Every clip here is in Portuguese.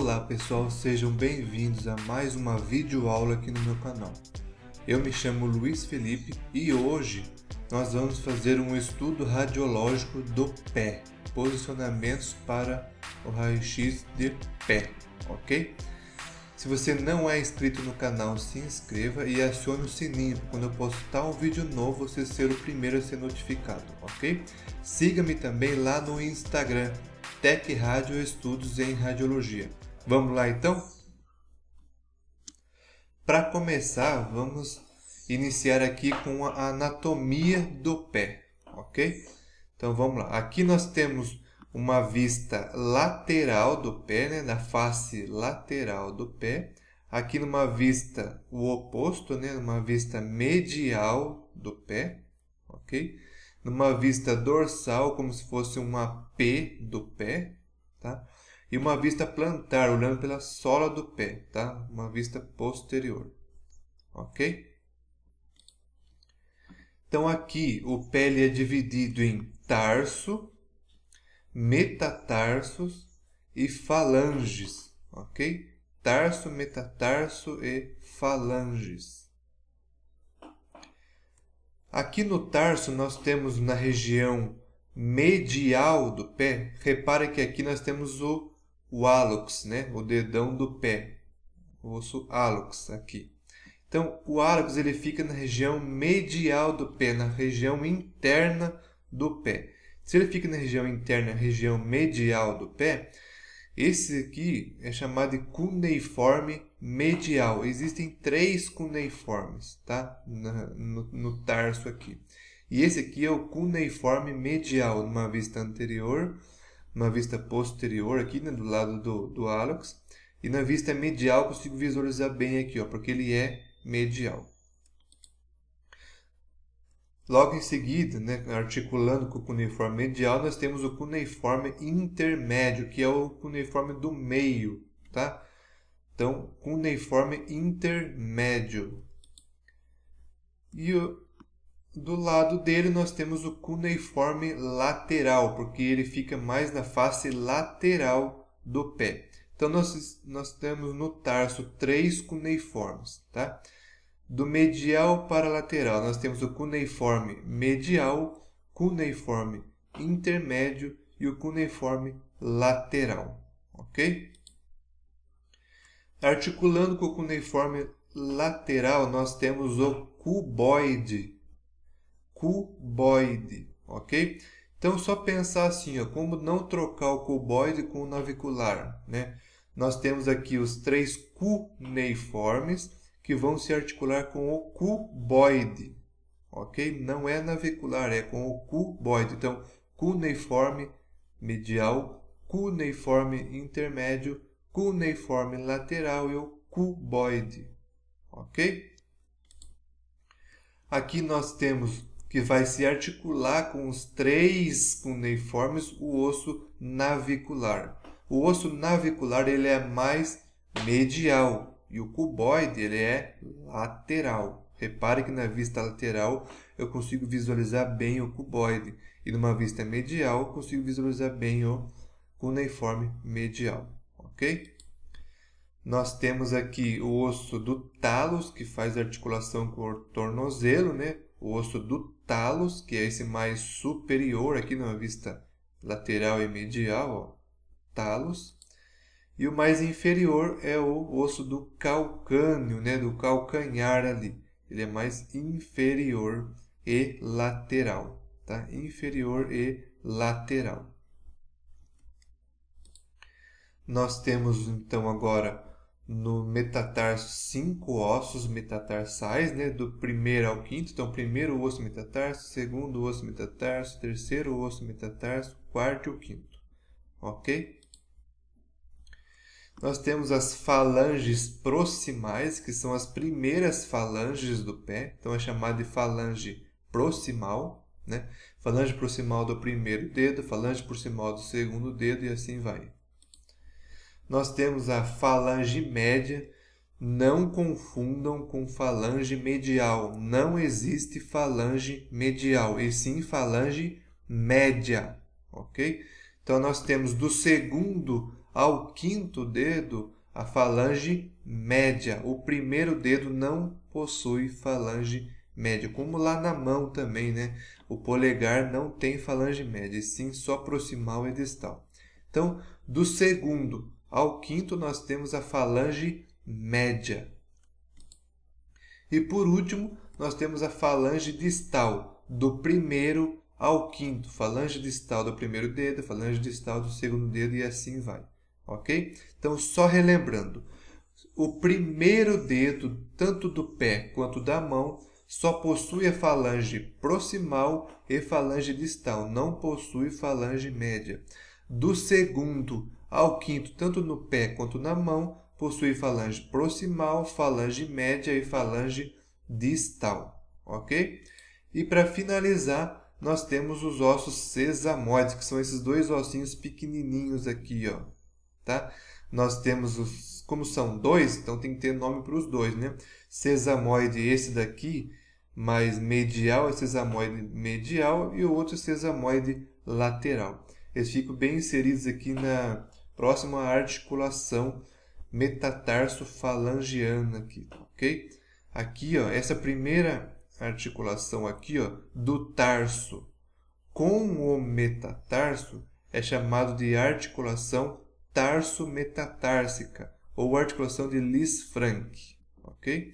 Olá pessoal, sejam bem-vindos a mais uma videoaula aqui no meu canal. Eu me chamo Luiz Felipe e hoje nós vamos fazer um estudo radiológico do pé, posicionamentos para o raio-x de pé, ok? Se você não é inscrito no canal, se inscreva e acione o sininho para quando eu postar um vídeo novo você ser o primeiro a ser notificado, ok? Siga-me também lá no Instagram, Tech Rádio Estudos em Radiologia. Vamos lá então? Para começar, vamos iniciar aqui com a anatomia do pé, ok? Então vamos lá. Aqui nós temos uma vista lateral do pé, né, na face lateral do pé. Aqui numa vista o oposto, né, numa vista medial do pé, ok? Numa vista dorsal, como se fosse uma P do pé, tá? e uma vista plantar, olhando pela sola do pé, tá? Uma vista posterior, ok? Então aqui o pé ele é dividido em tarso, metatarsos e falanges, ok? Tarso, metatarso e falanges. Aqui no tarso nós temos na região medial do pé, repare que aqui nós temos o o hálux, né? o dedão do pé, o osso hálux aqui. Então, o hálux ele fica na região medial do pé, na região interna do pé. Se ele fica na região interna, região medial do pé, esse aqui é chamado de cuneiforme medial. Existem três cuneiformes, tá? Na, no, no tarso aqui. E esse aqui é o cuneiforme medial, numa vista anterior, uma vista posterior aqui, né, do lado do, do hálux. E na vista medial consigo visualizar bem aqui, ó, porque ele é medial. Logo em seguida, né, articulando com o cuneiforme medial, nós temos o cuneiforme intermédio, que é o cuneiforme do meio, tá? Então, cuneiforme intermédio. E o do lado dele nós temos o cuneiforme lateral, porque ele fica mais na face lateral do pé. Então nós, nós temos no tarso três cuneiformes, tá? Do medial para lateral nós temos o cuneiforme medial, cuneiforme intermédio e o cuneiforme lateral, ok? Articulando com o cuneiforme lateral nós temos o cuboide cuboide, ok? Então, só pensar assim, ó, como não trocar o cuboide com o navicular, né? Nós temos aqui os três cuneiformes que vão se articular com o cuboide, ok? Não é navicular, é com o cuboide. Então, cuneiforme medial, cuneiforme intermédio, cuneiforme lateral e o cuboide, ok? Aqui nós temos que vai se articular com os três cuneiformes, o osso navicular. O osso navicular ele é mais medial e o cuboide ele é lateral. Repare que na vista lateral eu consigo visualizar bem o cuboide e numa vista medial eu consigo visualizar bem o cuneiforme medial, ok? Nós temos aqui o osso do talos que faz articulação com o tornozelo, né? O osso do talos, que é esse mais superior aqui na vista lateral e medial, ó, talos. E o mais inferior é o osso do calcânio, né, do calcanhar ali. Ele é mais inferior e lateral, tá? Inferior e lateral. Nós temos então agora no metatarso cinco ossos metatarsais, né, do primeiro ao quinto. Então, primeiro osso metatarso, segundo osso metatarso, terceiro osso metatarso, quarto e o quinto. OK? Nós temos as falanges proximais, que são as primeiras falanges do pé, então é chamada de falange proximal, né? Falange proximal do primeiro dedo, falange proximal do segundo dedo e assim vai nós temos a falange média. Não confundam com falange medial. Não existe falange medial, e sim falange média, ok? Então nós temos do segundo ao quinto dedo a falange média. O primeiro dedo não possui falange média, como lá na mão também, né? O polegar não tem falange média, e sim só proximal e distal. Então, do segundo ao quinto, nós temos a falange média. E por último, nós temos a falange distal, do primeiro ao quinto. Falange distal do primeiro dedo, falange distal do segundo dedo e assim vai. Ok? Então, só relembrando: o primeiro dedo, tanto do pé quanto da mão, só possui a falange proximal e falange distal, não possui falange média. Do segundo ao quinto tanto no pé quanto na mão, possui falange proximal, falange média e falange distal, ok? E para finalizar, nós temos os ossos sesamoides, que são esses dois ossinhos pequenininhos aqui, ó, tá? Nós temos os, como são dois, então tem que ter nome para os dois, né? Sesamoide esse daqui, mais medial, é sesamoide medial e o outro é sesamoide lateral. Eles ficam bem inseridos aqui na próximo à articulação metatarsofalangiana aqui, ok? Aqui, ó, essa primeira articulação aqui, ó, do tarso com o metatarso é chamado de articulação tarso-metatársica ou articulação de Lisfranc, ok?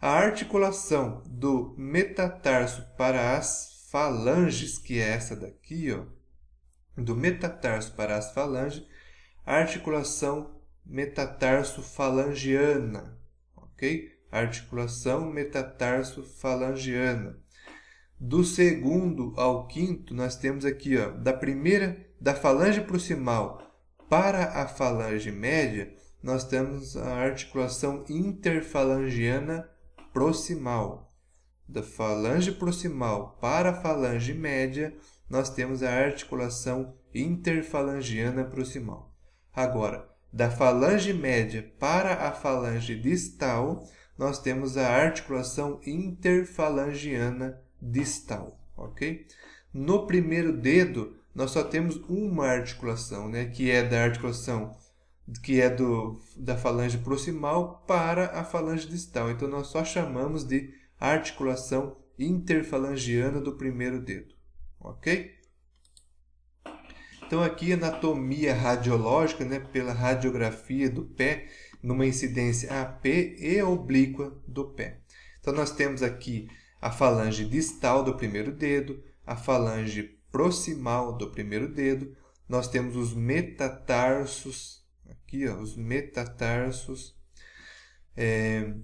A articulação do metatarso para as falanges, que é essa daqui, ó, do metatarso para as falanges, articulação metatarso-falangiana, ok? Articulação metatarso-falangiana. Do segundo ao quinto, nós temos aqui, ó, da primeira, da falange proximal para a falange média, nós temos a articulação interfalangiana proximal. Da falange proximal para a falange média, nós temos a articulação interfalangiana proximal. Agora, da falange média para a falange distal, nós temos a articulação interfalangiana distal, ok? No primeiro dedo, nós só temos uma articulação, né, que é da articulação que é do, da falange proximal para a falange distal. Então, nós só chamamos de articulação interfalangiana do primeiro dedo, ok? Então aqui anatomia radiológica, né, pela radiografia do pé, numa incidência AP e oblíqua do pé. Então nós temos aqui a falange distal do primeiro dedo, a falange proximal do primeiro dedo, nós temos os metatarsos, aqui ó, os metatarsos, é,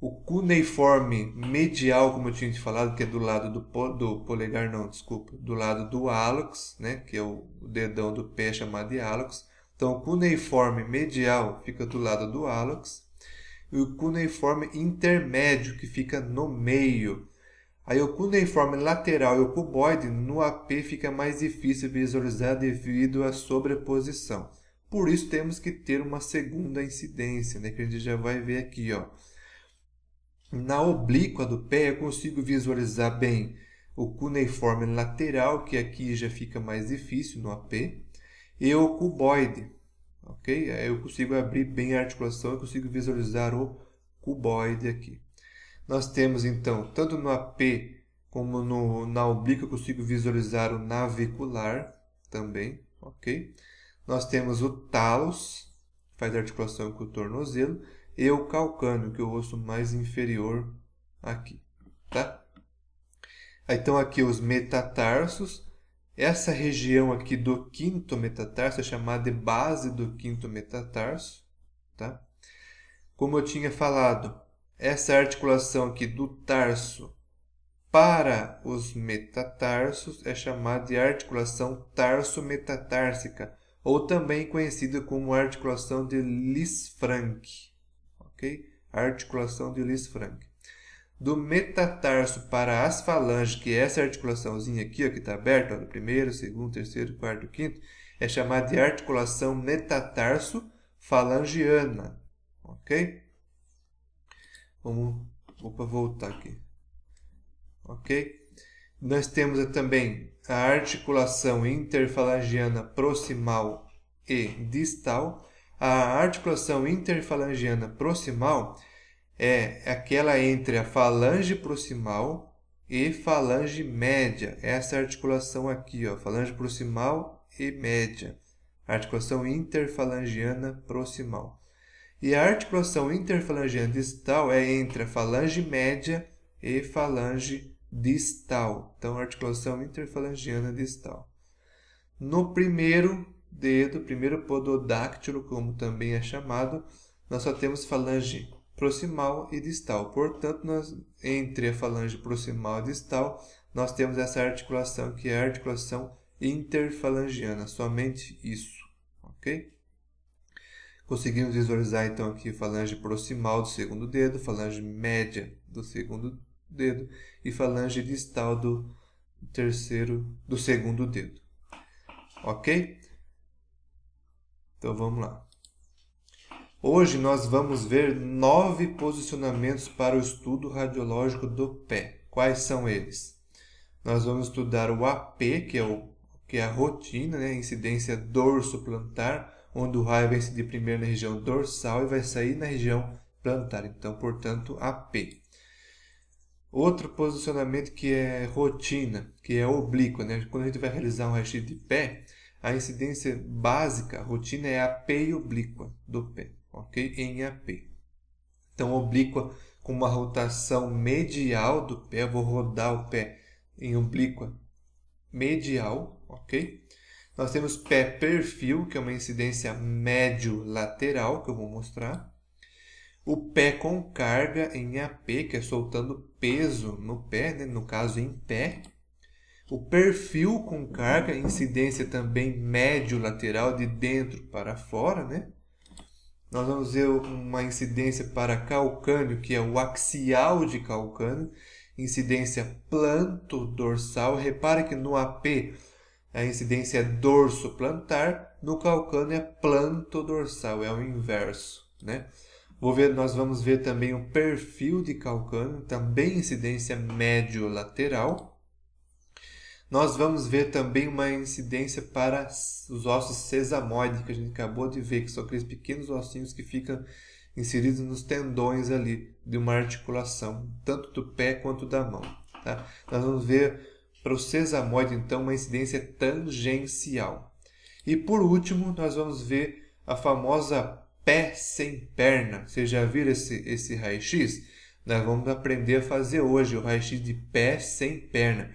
o cuneiforme medial, como eu tinha te falado, que é do lado do, po, do polegar, não, desculpa, do lado do hálux, né, que é o, dedão do pé chamado de hálux. Então, o cuneiforme medial fica do lado do hálux e o cuneiforme intermédio, que fica no meio. Aí o cuneiforme lateral e o cuboide no AP fica mais difícil visualizar devido à sobreposição. Por isso temos que ter uma segunda incidência, né, que a gente já vai ver aqui, ó na oblíqua do pé, eu consigo visualizar bem o cuneiforme lateral, que aqui já fica mais difícil no AP, e o cuboide, ok? Aí eu consigo abrir bem a articulação, e consigo visualizar o cuboide aqui. Nós temos, então, tanto no AP como no, na oblíqua, eu consigo visualizar o navicular também, ok? Nós temos o talos, faz articulação com o tornozelo, e o que é o osso mais inferior aqui, tá? Ah, então aqui os metatarsos, essa região aqui do quinto metatarso é chamada de base do quinto metatarso, tá? Como eu tinha falado, essa articulação aqui do tarso para os metatarsos é chamada de articulação tarso-metatársica, ou também conhecida como articulação de Lisfranc okay? a articulação de Ulisses Frank. Do metatarso para as falanges, que é essa articulaçãozinha aqui, ó, que está aberta, ó, do primeiro, segundo, terceiro, quarto, quinto, é chamada de articulação metatarso-falangiana, ok? Vamos, opa, voltar aqui, ok? Nós temos também a articulação interfalangiana proximal e distal, a articulação interfalangiana proximal é aquela entre a falange proximal e falange média. Essa articulação aqui, ó, falange proximal e média. Articulação interfalangiana proximal. E a articulação interfalangiana distal é entre a falange média e falange distal. Então, articulação interfalangiana distal. No primeiro, dedo, primeiro pododáctilo, como também é chamado, nós só temos falange proximal e distal. Portanto, nós, entre a falange proximal e distal, nós temos essa articulação que é a articulação interfalangiana, somente isso, ok? Conseguimos visualizar então aqui a falange proximal do segundo dedo, falange média do segundo dedo e falange distal do terceiro do segundo dedo. OK? Então vamos lá. Hoje nós vamos ver nove posicionamentos para o estudo radiológico do pé. Quais são eles? Nós vamos estudar o AP, que é, o, que é a rotina, né? incidência dorso-plantar, onde o raio vai incidir primeiro na região dorsal e vai sair na região plantar. Então, portanto, AP. Outro posicionamento que é rotina, que é oblíquo, né? Quando a gente vai realizar um raio de pé, a incidência básica, a rotina, é a P oblíqua do pé, ok? Em AP. Então, oblíqua com uma rotação medial do pé, eu vou rodar o pé em oblíqua medial, ok? Nós temos pé perfil, que é uma incidência médio-lateral, que eu vou mostrar. O pé com carga em AP, que é soltando peso no pé, né? no caso em pé, o perfil com carga, incidência também médio lateral de dentro para fora, né? Nós vamos ver uma incidência para calcâneo, que é o axial de calcâneo, incidência planto dorsal. Repare que no AP a incidência é dorso plantar, no calcâneo é planto dorsal, é o inverso, né? Vou ver, nós vamos ver também o perfil de calcâneo, também incidência médio lateral nós vamos ver também uma incidência para os ossos sesamoides, que a gente acabou de ver, que são aqueles pequenos ossinhos que ficam inseridos nos tendões ali de uma articulação, tanto do pé quanto da mão. Tá? Nós vamos ver para o sesamoide, então, uma incidência tangencial. E por último, nós vamos ver a famosa pé sem perna. Vocês já viram esse, esse raio-x? Nós vamos aprender a fazer hoje o raio-x de pé sem perna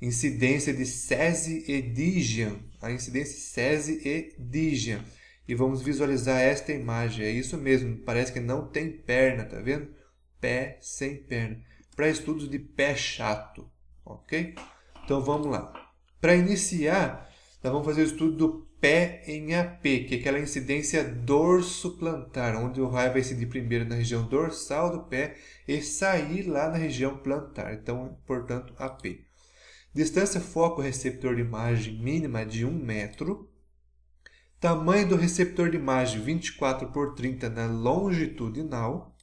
incidência de Sese e DIGIAN, a incidência Sese e DIGIAN. E vamos visualizar esta imagem, é isso mesmo, parece que não tem perna, tá vendo? Pé sem perna, para estudos de pé chato, ok? Então vamos lá. Para iniciar, nós vamos fazer o estudo do pé em AP, que é aquela incidência dorso-plantar, onde o raio vai incidir primeiro na região dorsal do pé e sair lá na região plantar, então, portanto, AP distância foco-receptor de imagem mínima de 1 metro, tamanho do receptor de imagem 24 por 30 na longitudinal,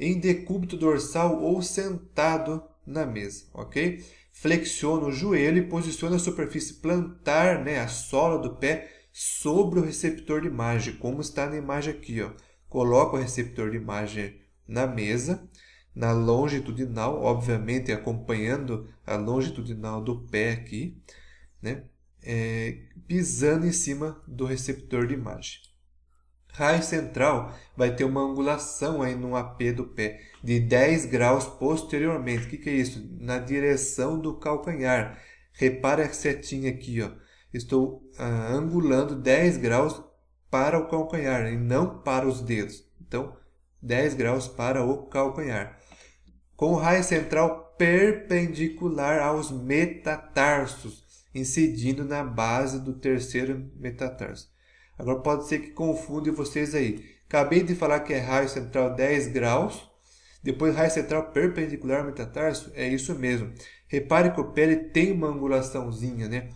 em decúbito dorsal ou sentado na mesa, ok? Flexiona o joelho e posiciona a superfície plantar, né, a sola do pé, sobre o receptor de imagem, como está na imagem aqui, ó. Coloca o receptor de imagem na mesa, na longitudinal, obviamente acompanhando a longitudinal do pé aqui, né? É, pisando em cima do receptor de imagem. Raio central vai ter uma angulação aí no AP do pé de 10 graus posteriormente. O que, que é isso? Na direção do calcanhar. Repara a setinha aqui, ó. Estou ah, angulando 10 graus para o calcanhar e não para os dedos. Então, 10 graus para o calcanhar com raio central perpendicular aos metatarsos, incidindo na base do terceiro metatarso. Agora pode ser que confunda vocês aí. Acabei de falar que é raio central 10 graus, depois raio central perpendicular ao metatarso, é isso mesmo. Repare que o pé ele tem uma angulaçãozinha, né?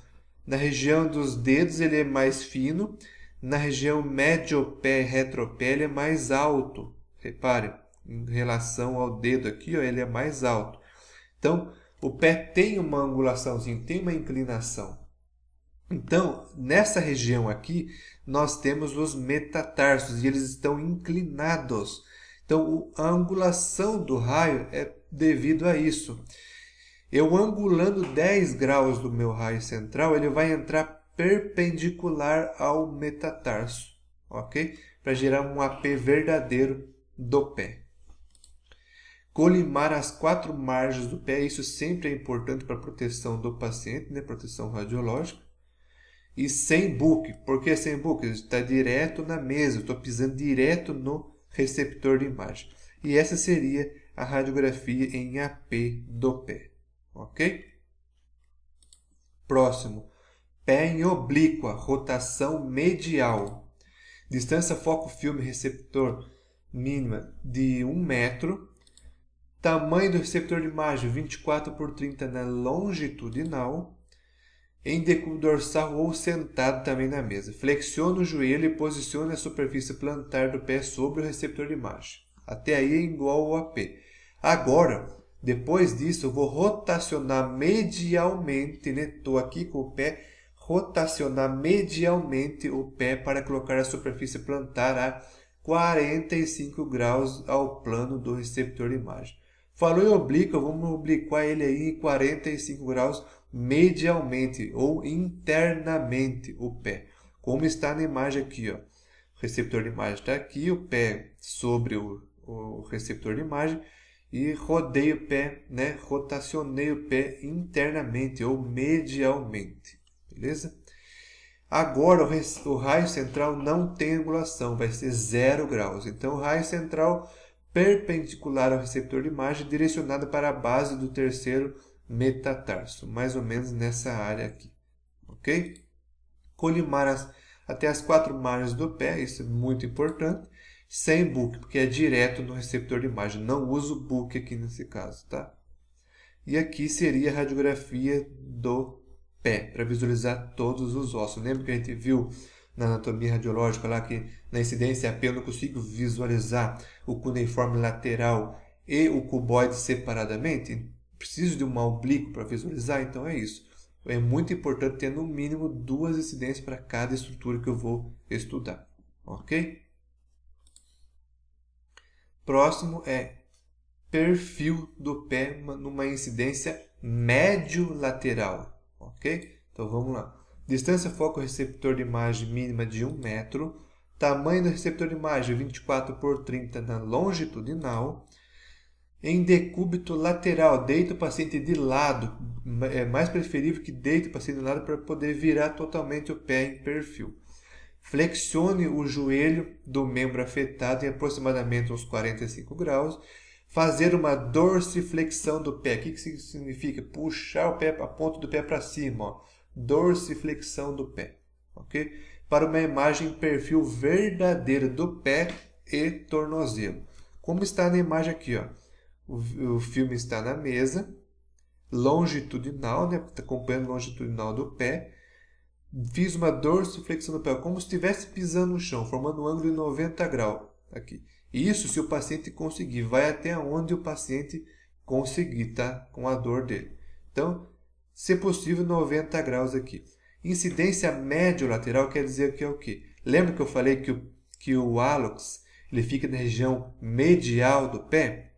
Na região dos dedos ele é mais fino, na região médio pé retropé ele é mais alto. Repare em relação ao dedo aqui, ó, ele é mais alto. Então, o pé tem uma angulaçãozinha, tem uma inclinação. Então, nessa região aqui, nós temos os metatarsos e eles estão inclinados. Então, a angulação do raio é devido a isso. Eu angulando 10 graus do meu raio central, ele vai entrar perpendicular ao metatarso, ok? Para gerar um AP verdadeiro do pé colimar as quatro margens do pé, isso sempre é importante para a proteção do paciente, né? proteção radiológica. E sem buque, por que sem buque? Está direto na mesa, estou pisando direto no receptor de imagem. E essa seria a radiografia em AP do pé, ok? Próximo, pé em oblíqua, rotação medial. Distância foco-filme receptor mínima de 1 um metro Tamanho do receptor de imagem 24 por 30 na longitudinal. Em decúbito dorsal ou sentado também na mesa. Flexiona o joelho e posicione a superfície plantar do pé sobre o receptor de imagem. Até aí é igual ao AP. Agora, depois disso, eu vou rotacionar medialmente, né? Estou aqui com o pé, rotacionar medialmente o pé para colocar a superfície plantar a 45 graus ao plano do receptor de imagem. Falou em oblíquo, vamos obliquar ele aí em 45 graus medialmente ou internamente o pé. Como está na imagem aqui, ó. O receptor de imagem está aqui, o pé sobre o, o receptor de imagem e rodei o pé, né? Rotacionei o pé internamente ou medialmente, beleza? Agora o raio central não tem angulação, vai ser zero graus. Então o raio central perpendicular ao receptor de imagem, direcionada para a base do terceiro metatarso, mais ou menos nessa área aqui, ok? Colimar as, até as quatro margens do pé, isso é muito importante, sem book, porque é direto no receptor de imagem, não uso book aqui nesse caso, tá? E aqui seria a radiografia do pé, para visualizar todos os ossos. Lembra que a gente viu na anatomia radiológica lá que na incidência AP eu não consigo visualizar o cuneiforme lateral e o cuboide separadamente, preciso de um oblíquo para visualizar, então é isso. É muito importante ter no mínimo duas incidências para cada estrutura que eu vou estudar, ok? Próximo é perfil do pé numa incidência médio lateral, ok? Então vamos lá. Distância foco receptor de imagem mínima de 1 metro. Tamanho do receptor de imagem 24 por 30 na longitudinal. Em decúbito lateral, deita o paciente de lado. É mais preferível que deite o paciente de lado para poder virar totalmente o pé em perfil. Flexione o joelho do membro afetado em aproximadamente uns 45 graus. Fazer uma dorsiflexão do pé. O que, que significa? Puxar o pé, a ponta do pé para cima. Ó dorsiflexão do pé, ok? Para uma imagem perfil verdadeiro do pé e tornozelo. Como está na imagem aqui, ó. O, o filme está na mesa, longitudinal, né? Está Acompanhando longitudinal do pé. Fiz uma dorsiflexão do pé, como se estivesse pisando no chão, formando um ângulo de 90 graus aqui. Isso se o paciente conseguir, vai até onde o paciente conseguir, tá? Com a dor dele. Então, se possível 90 graus aqui. Incidência médio-lateral quer dizer que é o quê? Lembra que eu falei que o, que o hálux ele fica na região medial do pé?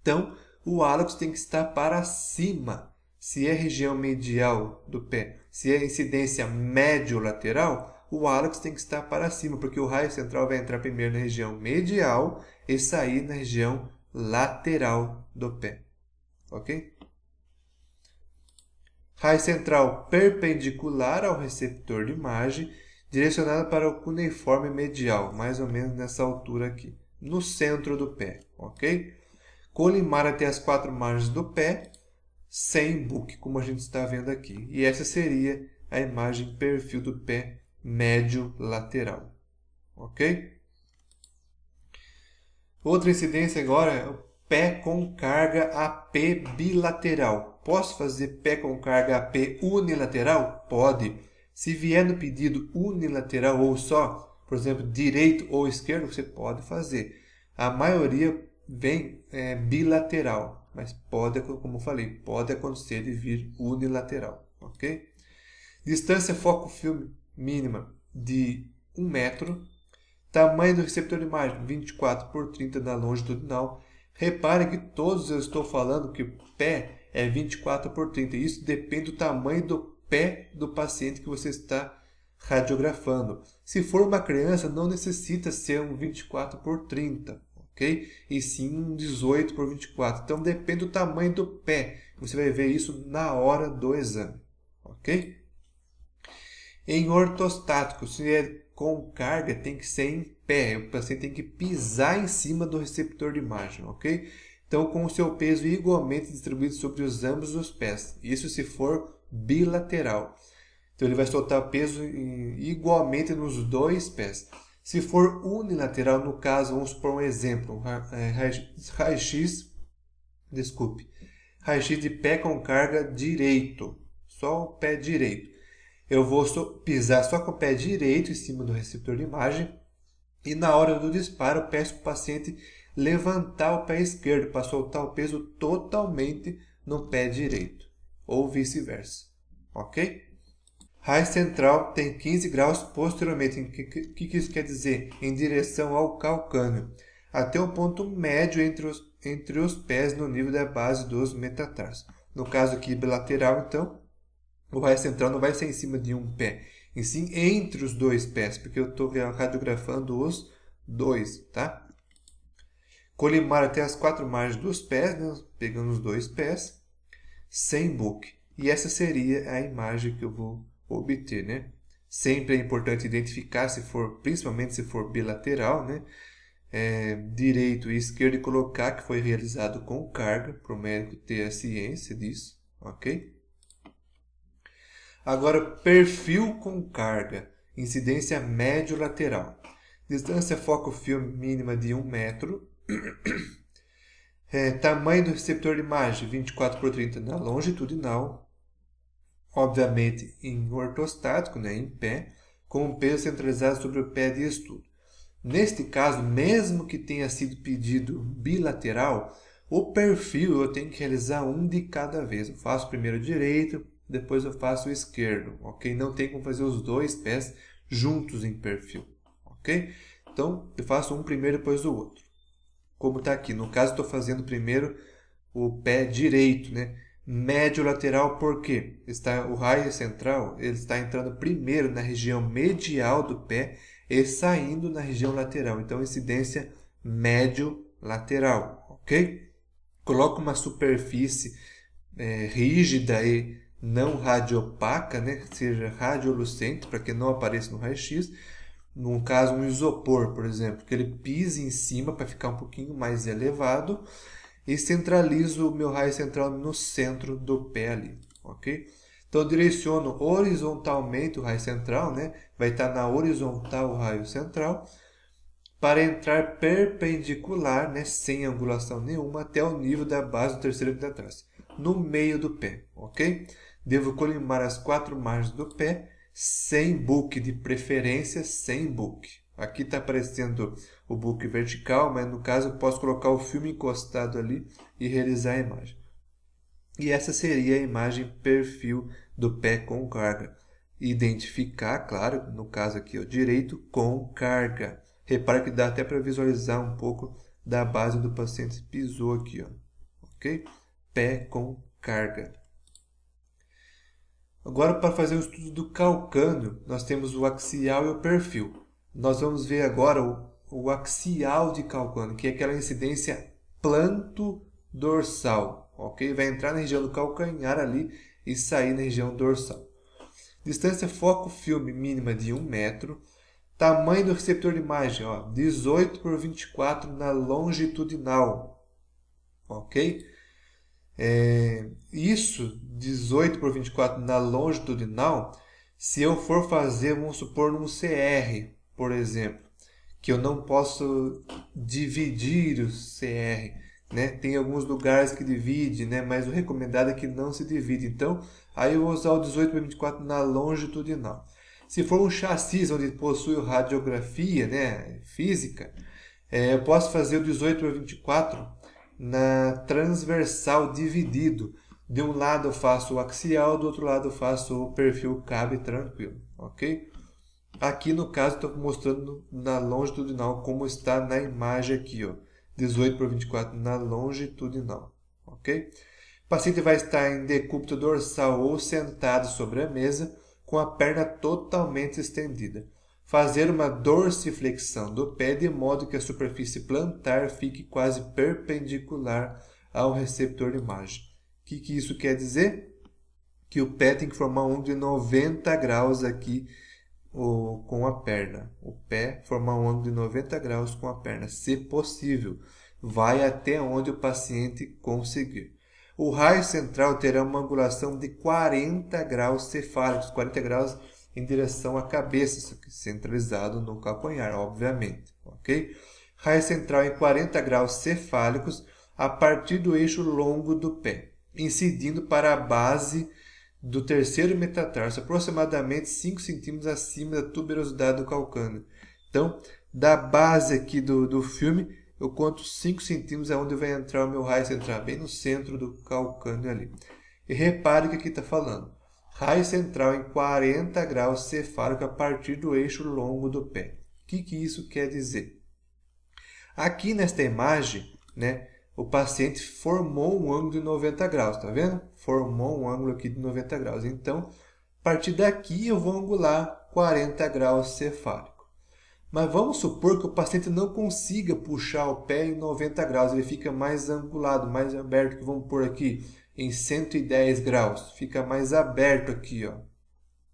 Então, o hálux tem que estar para cima. Se é região medial do pé, se é incidência médio-lateral, o hálux tem que estar para cima, porque o raio central vai entrar primeiro na região medial e sair na região lateral do pé. Ok? Raiz central perpendicular ao receptor de imagem, direcionado para o cuneiforme medial, mais ou menos nessa altura aqui, no centro do pé, ok? Colimar até as quatro margens do pé, sem buque, como a gente está vendo aqui. E essa seria a imagem perfil do pé médio lateral, ok? Outra incidência agora é o pé com carga AP bilateral Posso fazer pé com carga AP unilateral? Pode. Se vier no pedido unilateral ou só, por exemplo, direito ou esquerdo, você pode fazer. A maioria vem é, bilateral, mas pode, como falei, pode acontecer de vir unilateral, ok? Distância foco-filme mínima de 1 metro. Tamanho do receptor de imagem 24 por 30 na longitudinal. Repare que todos eu estou falando que pé é 24 por 30. Isso depende do tamanho do pé do paciente que você está radiografando. Se for uma criança, não necessita ser um 24 por 30, ok? E sim um 18 por 24. Então depende do tamanho do pé. Você vai ver isso na hora do exame, ok? Em ortostático, se é com carga, tem que ser em pé. O paciente tem que pisar em cima do receptor de imagem, ok? estão com o seu peso igualmente distribuído sobre os ambos os pés. Isso se for bilateral. Então ele vai soltar peso igualmente nos dois pés. Se for unilateral, no caso, vamos supor um exemplo, é, raio-x, desculpe, raio-x de pé com carga direito, só o pé direito. Eu vou pisar só com o pé direito em cima do receptor de imagem e na hora do disparo peço para o paciente levantar o pé esquerdo para soltar o peso totalmente no pé direito, ou vice-versa, ok? Raiz central tem 15 graus posteriormente. O que, que, isso quer dizer? Em direção ao calcânio, até o ponto médio entre os, entre os pés no nível da base dos metatars. No caso aqui bilateral, então, o raiz central não vai ser em cima de um pé, e sim entre os dois pés, porque eu estou radiografando os dois, tá? Colimar até as quatro margens dos pés, né? pegando os dois pés, sem book. E essa seria a imagem que eu vou obter, né? Sempre é importante identificar, se for, principalmente se for bilateral, né? É, direito e esquerdo e colocar que foi realizado com carga, para o médico ter a ciência disso, ok? Agora, perfil com carga, incidência médio-lateral. Distância foco-filme mínima de 1 metro, é, tamanho do receptor de imagem 24 por 30 na longitudinal, obviamente em ortostático, né, em pé, com o peso centralizado sobre o pé de estudo. Neste caso, mesmo que tenha sido pedido bilateral, o perfil eu tenho que realizar um de cada vez. Eu faço primeiro o direito, depois eu faço o esquerdo, ok? Não tem como fazer os dois pés juntos em perfil, ok? Então eu faço um primeiro, depois o outro como está aqui. No caso, estou fazendo primeiro o pé direito, né? Médio lateral, quê está o raio central, ele está entrando primeiro na região medial do pé e saindo na região lateral. Então, incidência médio lateral, ok? Coloca uma superfície é, rígida e não radiopaca, né? seja radiolucente, para que não apareça no raio-x, num caso um isopor, por exemplo, que ele pise em cima para ficar um pouquinho mais elevado e centralizo o meu raio central no centro do pé ali, ok? Então direciono horizontalmente o raio central, né? Vai estar tá na horizontal o raio central para entrar perpendicular, né, sem angulação nenhuma, até o nível da base do terceiro de trás, no meio do pé, ok? Devo colimar as quatro margens do pé sem book, de preferência sem book. Aqui está aparecendo o book vertical, mas no caso eu posso colocar o filme encostado ali e realizar a imagem. E essa seria a imagem perfil do pé com carga. Identificar, claro, no caso aqui o direito com carga. Repara que dá até para visualizar um pouco da base do paciente pisou aqui, ó. ok? Pé com carga. Agora, para fazer o estudo do calcâneo, nós temos o axial e o perfil. Nós vamos ver agora o, o axial de calcâneo, que é aquela incidência planto-dorsal. ok? Vai entrar na região do calcanhar ali e sair na região dorsal. Distância foco-filme mínima de 1 metro. Tamanho do receptor de imagem, ó, 18 por 24 na longitudinal. Ok? É, isso 18 por 24 na longitudinal, se eu for fazer, vamos supor, num CR, por exemplo, que eu não posso dividir o CR, né? Tem alguns lugares que divide, né? Mas o recomendado é que não se divide. Então, aí eu vou usar o 18 por 24 na longitudinal. Se for um chassis onde possui radiografia, né, física, é, eu posso fazer o 18 por 24 na transversal dividido. De um lado eu faço o axial, do outro lado eu faço o perfil cabe tranquilo, ok? Aqui no caso estou mostrando na longitudinal como está na imagem aqui, ó, 18 por 24 na longitudinal, ok? O paciente vai estar em decúbito dorsal ou sentado sobre a mesa com a perna totalmente estendida. Fazer uma dorsiflexão do pé de modo que a superfície plantar fique quase perpendicular ao receptor de imagem que, que isso quer dizer? Que o pé tem que formar um ângulo de 90 graus aqui o, com a perna. O pé formar um ângulo de 90 graus com a perna, se possível. Vai até onde o paciente conseguir. O raio central terá uma angulação de 40 graus cefálicos, 40 graus em direção à cabeça, centralizado no calcanhar, obviamente. Ok? Raio central em 40 graus cefálicos a partir do eixo longo do pé incidindo para a base do terceiro metatarso, aproximadamente 5 centímetros acima da tuberosidade do calcâneo. Então, da base aqui do, do filme, eu conto 5 centímetros aonde vai entrar o meu raio central, bem no centro do calcâneo ali. E repare o que aqui está falando. Raio central em 40 graus cefálico a partir do eixo longo do pé. O que, que isso quer dizer? Aqui nesta imagem, né, o paciente formou um ângulo de 90 graus, tá vendo? Formou um ângulo aqui de 90 graus. Então, a partir daqui eu vou angular 40 graus cefálico. Mas vamos supor que o paciente não consiga puxar o pé em 90 graus, ele fica mais angulado, mais aberto, que vamos pôr aqui em 110 graus, fica mais aberto aqui, ó.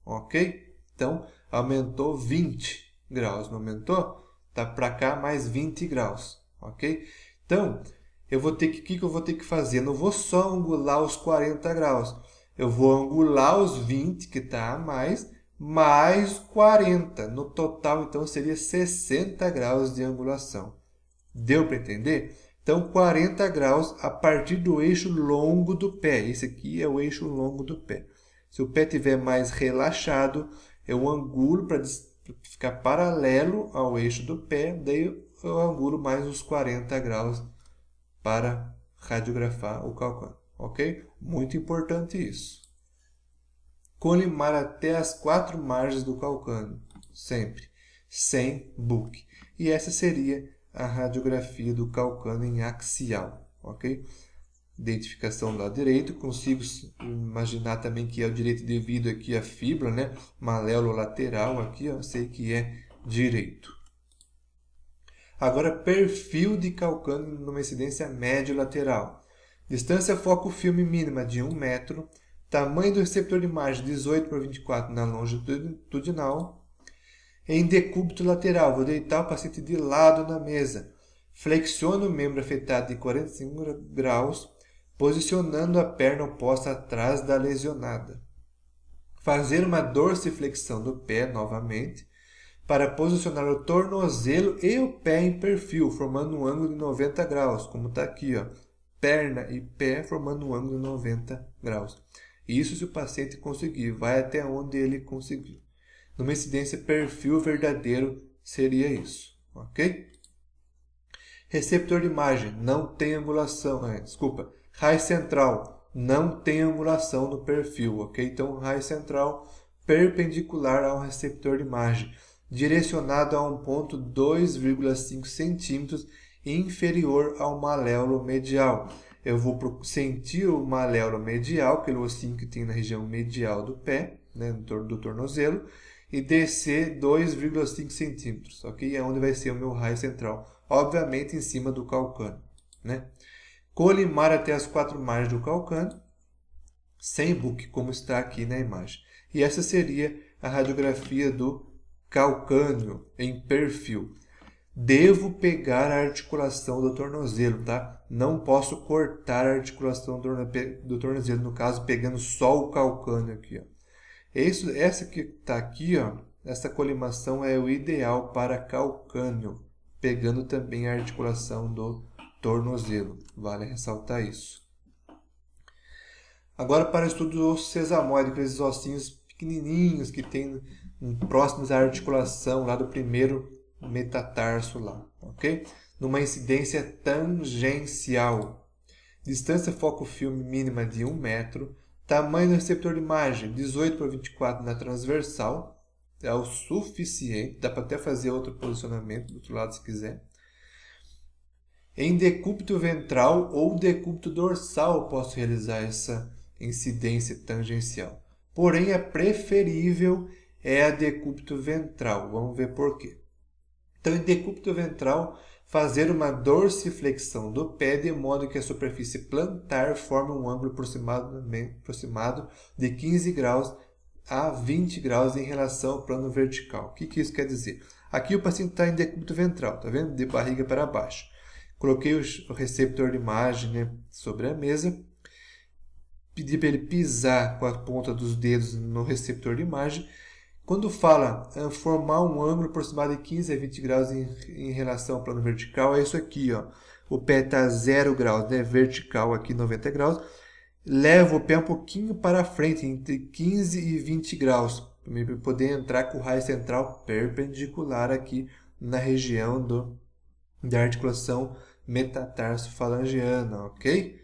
OK? Então, aumentou 20 graus, não aumentou? Tá para cá mais 20 graus, OK? Então, eu vou ter que, o que, que eu vou ter que fazer? Eu não vou só angular os 40 graus. Eu vou angular os 20 que está a mais, mais 40. No total, então, seria 60 graus de angulação. Deu para entender? Então, 40 graus a partir do eixo longo do pé. Esse aqui é o eixo longo do pé. Se o pé tiver mais relaxado, eu angulo para ficar paralelo ao eixo do pé, daí eu angulo mais os 40 graus para radiografar o calcâneo, ok? Muito importante isso. Colimar até as quatro margens do calcâneo, sempre, sem buque. E essa seria a radiografia do calcâneo em axial, ok? Identificação do lado direito, consigo imaginar também que é o direito devido aqui à fibra, né? Maléolo lateral aqui, ó, sei que é direito. Agora, perfil de calcâneo numa incidência médio lateral. Distância foco filme mínima de 1 metro. Tamanho do receptor de imagem 18 por 24 na longitudinal. Em decúbito lateral, vou deitar o paciente de lado na mesa. Flexiono o membro afetado de 45 graus, posicionando a perna oposta atrás da lesionada. Fazer uma dorsiflexão do pé novamente para posicionar o tornozelo e o pé em perfil, formando um ângulo de 90 graus, como está aqui, ó. perna e pé formando um ângulo de 90 graus. Isso se o paciente conseguir, vai até onde ele conseguir. Numa incidência perfil verdadeiro, seria isso, ok? Receptor de imagem, não tem angulação, é, desculpa, raio central, não tem angulação no perfil, ok? Então, raio central perpendicular ao receptor de imagem direcionado a um ponto 2,5 centímetros inferior ao maléolo medial. Eu vou sentir o maléolo medial, que é o ossinho que tem na região medial do pé, né, do tornozelo, e descer 2,5 centímetros, ok? É onde vai ser o meu raio central, obviamente em cima do calcânio, né? Colimar até as quatro margens do calcânio, sem book, como está aqui na imagem. E essa seria a radiografia do calcâneo, em perfil. Devo pegar a articulação do tornozelo, tá? Não posso cortar a articulação do tornozelo, no caso, pegando só o calcâneo aqui, ó. essa que está aqui, ó, essa colimação é o ideal para calcâneo, pegando também a articulação do tornozelo. Vale ressaltar isso. Agora para o estudo do sesamoide, aqueles ossinhos pequenininhos que tem próximos à articulação lá do primeiro metatarso lá, ok? Numa incidência tangencial. Distância foco-filme mínima de 1 metro. Tamanho do receptor de imagem, 18 por 24 na transversal. É o suficiente. Dá para até fazer outro posicionamento do outro lado se quiser. Em decúbito ventral ou decúbito dorsal posso realizar essa incidência tangencial. Porém, é preferível é a decúbito ventral. Vamos ver por quê. Então, em decúbito ventral, fazer uma dorsiflexão do pé de modo que a superfície plantar forme um ângulo aproximado de 15 graus a 20 graus em relação ao plano vertical. O que, que isso quer dizer? Aqui o paciente está em decúbito ventral, está vendo? De barriga para baixo. Coloquei o receptor de imagem né, sobre a mesa, pedi para ele pisar com a ponta dos dedos no receptor de imagem quando fala é, formar um ângulo aproximado de 15 a 20 graus em, em relação ao plano vertical, é isso aqui, ó. O pé está a 0 graus, né? Vertical aqui 90 graus. Leva o pé um pouquinho para frente, entre 15 e 20 graus, para poder entrar com o raio central perpendicular aqui na região do, da articulação metatarsofalangiana, ok?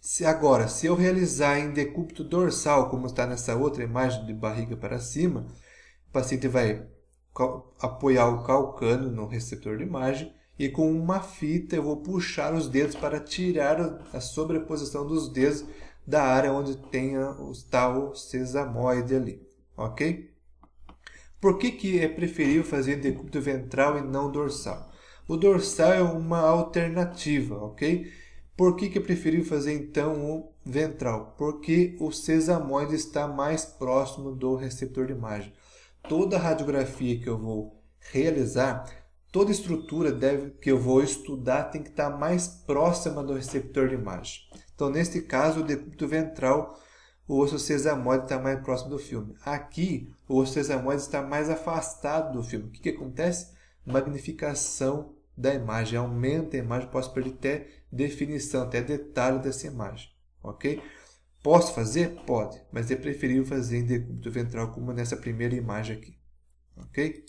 Se, agora, se eu realizar em decúbito dorsal, como está nessa outra imagem de barriga para cima, paciente vai apoiar o calcano no receptor de imagem e com uma fita eu vou puxar os dedos para tirar a sobreposição dos dedos da área onde tem está o sesamoide ali, ok? Por que, que é preferível fazer decúbito ventral e não dorsal? O dorsal é uma alternativa, ok? Por que, que é preferível fazer então o ventral? Porque o sesamoide está mais próximo do receptor de imagem toda radiografia que eu vou realizar, toda estrutura deve, que eu vou estudar tem que estar mais próxima do receptor de imagem. Então, neste caso, o decúbito ventral, o osso sesamoide está mais próximo do filme. Aqui, o osso sesamoide está mais afastado do filme. O que, que acontece? Magnificação da imagem, aumenta a imagem, posso perder até definição, até detalhe dessa imagem, ok? Posso fazer? Pode, mas é preferível fazer em decúbito ventral, como nessa primeira imagem aqui. Ok?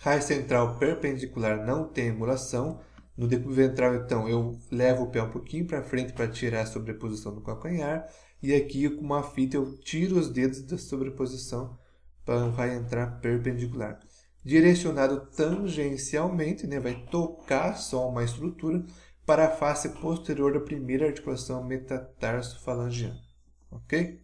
Raio central perpendicular não tem emulação. No decúbito ventral, então, eu levo o pé um pouquinho para frente para tirar a sobreposição do calcanhar. E aqui, com uma fita, eu tiro os dedos da sobreposição para o raio entrar perpendicular direcionado tangencialmente, né? vai tocar só uma estrutura para a face posterior da primeira articulação metatarsofalangiana. Ok?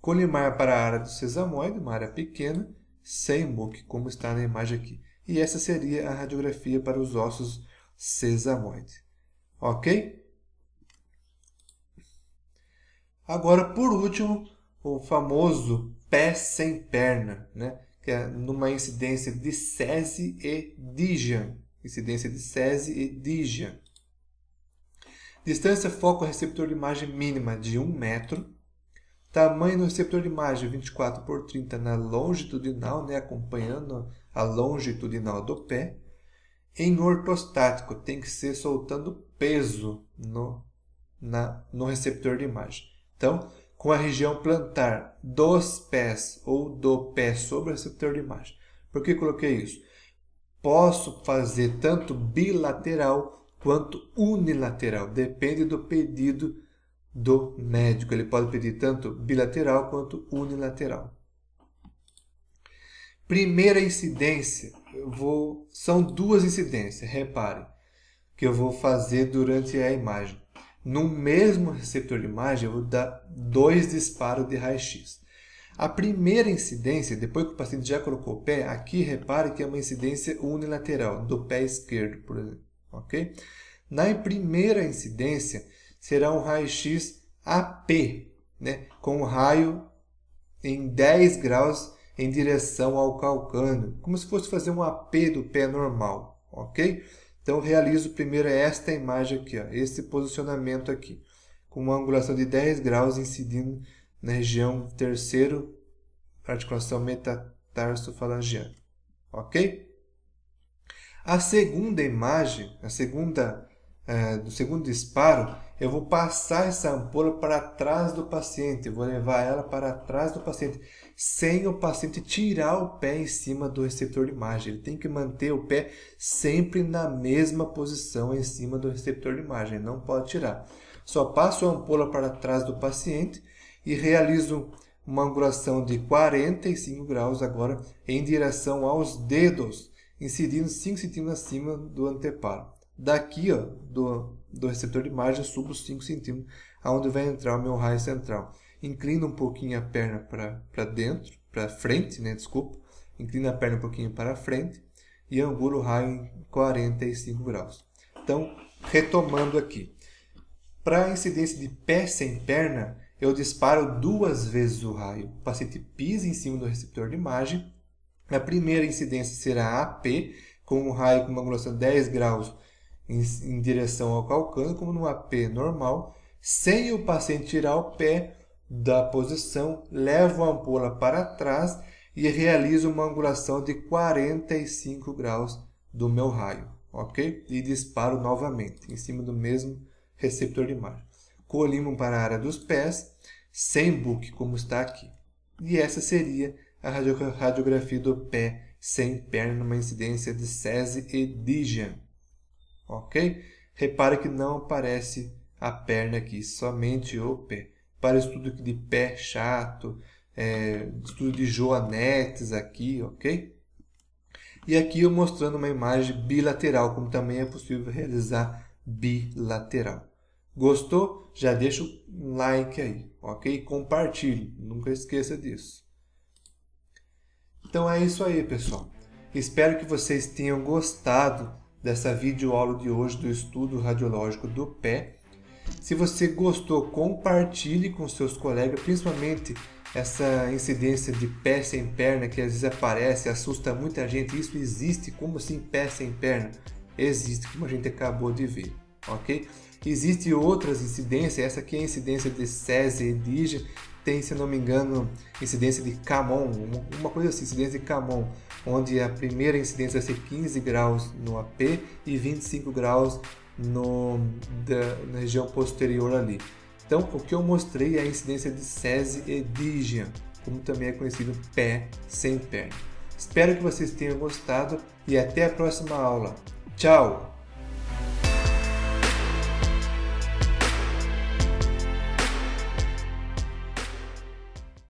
Colimar para a área do sesamoide, uma área pequena, sem muque, como está na imagem aqui. E essa seria a radiografia para os ossos sesamoide. Ok? Agora, por último, o famoso pé sem perna, né? que é numa incidência de SESI e DIGIAN. Incidência de SESI e DIGIAN. Distância foco receptor de imagem mínima de 1 metro. Tamanho do receptor de imagem 24 por 30 na longitudinal, né, acompanhando a longitudinal do pé. Em ortostático, tem que ser soltando peso no, na, no receptor de imagem. Então, com a região plantar dos pés ou do pé sobre o receptor de imagem. Por que coloquei isso? Posso fazer tanto bilateral quanto unilateral. Depende do pedido do médico. Ele pode pedir tanto bilateral quanto unilateral. Primeira incidência, vou, são duas incidências, repare, que eu vou fazer durante a imagem. No mesmo receptor de imagem, eu vou dar dois disparos de raio-x. A primeira incidência, depois que o paciente já colocou o pé, aqui repare que é uma incidência unilateral, do pé esquerdo, por exemplo ok? Na primeira incidência, será um raio-x AP, né? com o um raio em 10 graus em direção ao calcâneo, como se fosse fazer um AP do pé normal, ok? Então, realizo primeiro esta imagem aqui, ó, esse posicionamento aqui, com uma angulação de 10 graus incidindo na região terceiro articulação metatarsofalangiana, ok? A segunda imagem, a segunda, é, do segundo disparo, eu vou passar essa ampola para trás do paciente, vou levar ela para trás do paciente, sem o paciente tirar o pé em cima do receptor de imagem. Ele tem que manter o pé sempre na mesma posição em cima do receptor de imagem, não pode tirar. Só passo a ampola para trás do paciente e realizo uma angulação de 45 graus agora em direção aos dedos incidindo 5 cm acima do anteparo. Daqui ó, do, do receptor de margem, subo os 5 cm, aonde vai entrar o meu raio central. Inclina um pouquinho a perna para dentro, para frente, né? Desculpa. Inclina a perna um pouquinho para frente e angulo o raio em 45 graus. Então, retomando aqui. Para a incidência de pé sem perna, eu disparo duas vezes o raio. O paciente pisa em cima do receptor de imagem a primeira incidência será AP, com um raio com uma angulação de 10 graus em, em direção ao calcâneo como no AP normal, sem o paciente tirar o pé da posição, leva a ampola para trás e realiza uma angulação de 45 graus do meu raio, ok? E disparo novamente em cima do mesmo receptor de imagem. Colimo para a área dos pés, sem book, como está aqui. E essa seria a radiografia do pé sem perna numa incidência de SESI e DIGEM. Ok? Repare que não aparece a perna aqui, somente o pé. Para estudo de pé chato, é, estudo de joanetes aqui, ok? E aqui eu mostrando uma imagem bilateral, como também é possível realizar bilateral. Gostou? Já deixa um like aí, ok? Compartilhe, nunca esqueça disso. Então é isso aí, pessoal. Espero que vocês tenham gostado dessa videoaula de hoje do estudo radiológico do pé. Se você gostou, compartilhe com seus colegas, principalmente essa incidência de pé sem perna que às vezes aparece, assusta muita gente. Isso existe? Como assim pé sem perna? Existe, como a gente acabou de ver, ok? Existem outras incidências, essa aqui é a incidência de César e Dígia, tem, se não me engano, incidência de Camon, uma coisa assim, incidência de Camon, onde a primeira incidência vai ser 15 graus no AP e 25 graus no, da, na região posterior ali. Então, o que eu mostrei é a incidência de sese e DIGIAN, como também é conhecido pé sem perna. Espero que vocês tenham gostado e até a próxima aula. Tchau!